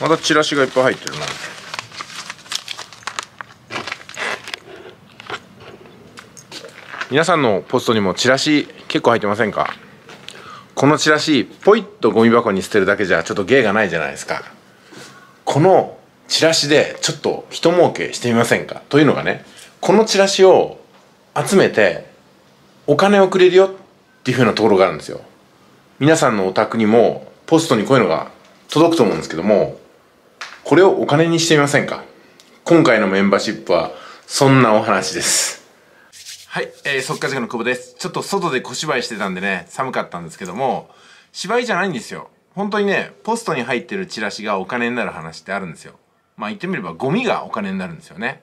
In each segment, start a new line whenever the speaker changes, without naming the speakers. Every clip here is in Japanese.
またチラシがいっぱい入ってるな皆さんのポストにもチラシ結構入ってませんかこのチラシポイッとゴミ箱に捨てるだけじゃちょっと芸がないじゃないですかこのチラシでちょっと一儲けしてみませんかというのがねこのチラシを集めてお金をくれるよっていうふうなところがあるんですよ皆さんのお宅にもポストにこういうのが届くと思うんですけどもこれをお金にしてみませんか今回のメンバーシップはそんなお話ですはい、えー、速稼塾の久保ですちょっと外で小芝居してたんでね寒かったんですけども芝居じゃないんですよ本当にねポストに入ってるチラシがお金になる話ってあるんですよまあ言ってみればゴミがお金になるんですよね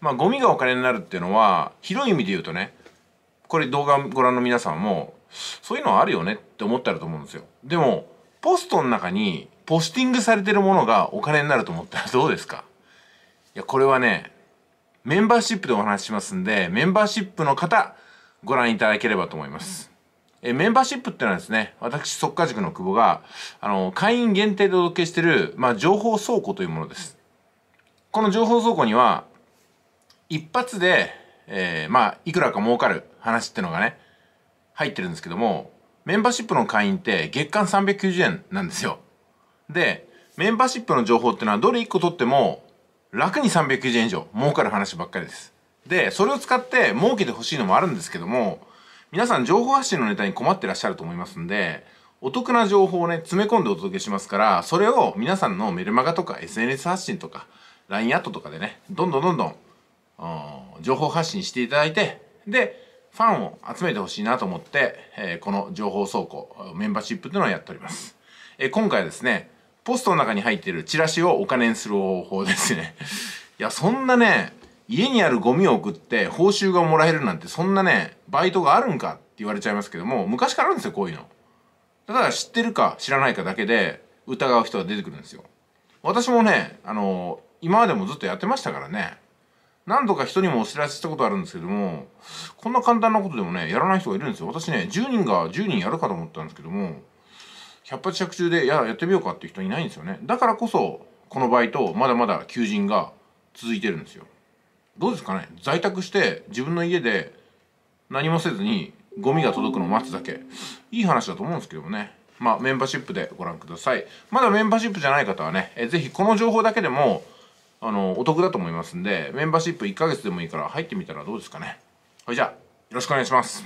まあゴミがお金になるっていうのは広い意味で言うとねこれ動画をご覧の皆さんもそういうのはあるよねって思ってあると思うんですよでもポストの中にポスティングされてるものがお金になると思ったらどうですかいやこれはねメンバーシップでお話ししますんでメンバーシップの方ご覧いただければと思います、えメンバーシップってのはですね私即化塾の久保があの会員限定でお届けしてる、まあ、情報倉庫というものですこの情報倉庫には一発で、えー、まあいくらか儲かる話ってのがね入ってるんですけども、メンバーシップの会員って月間390円なんですよ。で、メンバーシップの情報っていうのはどれ1個取っても楽に390円以上儲かる話ばっかりです。で、それを使って儲けてほしいのもあるんですけども、皆さん情報発信のネタに困ってらっしゃると思いますんで、お得な情報をね、詰め込んでお届けしますから、それを皆さんのメルマガとか SNS 発信とか、LINE アットとかでね、どんどんどんどん、うん、情報発信していただいて、で、ファンを集めてほしいなと思って、えこの情報倉庫、メンバーシップというのをやっております。え今回はですね、ポストの中に入っているチラシをお金にする方法ですね。いや、そんなね、家にあるゴミを送って報酬がもらえるなんてそんなね、バイトがあるんかって言われちゃいますけども、昔からあるんですよ、こういうの。だから知ってるか知らないかだけで疑う人が出てくるんですよ。私もね、あのー、今までもずっとやってましたからね。何度か人にもお知らせしたことあるんですけども、こんな簡単なことでもね、やらない人がいるんですよ。私ね、10人が10人やるかと思ったんですけども、百発百中で、いや、やってみようかっていう人いないんですよね。だからこそ、このバイト、まだまだ求人が続いてるんですよ。どうですかね在宅して自分の家で何もせずにゴミが届くのを待つだけ。いい話だと思うんですけどもね。まあ、メンバーシップでご覧ください。まだメンバーシップじゃない方はね、えぜひこの情報だけでも、あのお得だと思いますんでメンバーシップ1ヶ月でもいいから入ってみたらどうですかねはいじゃあよろしくお願いします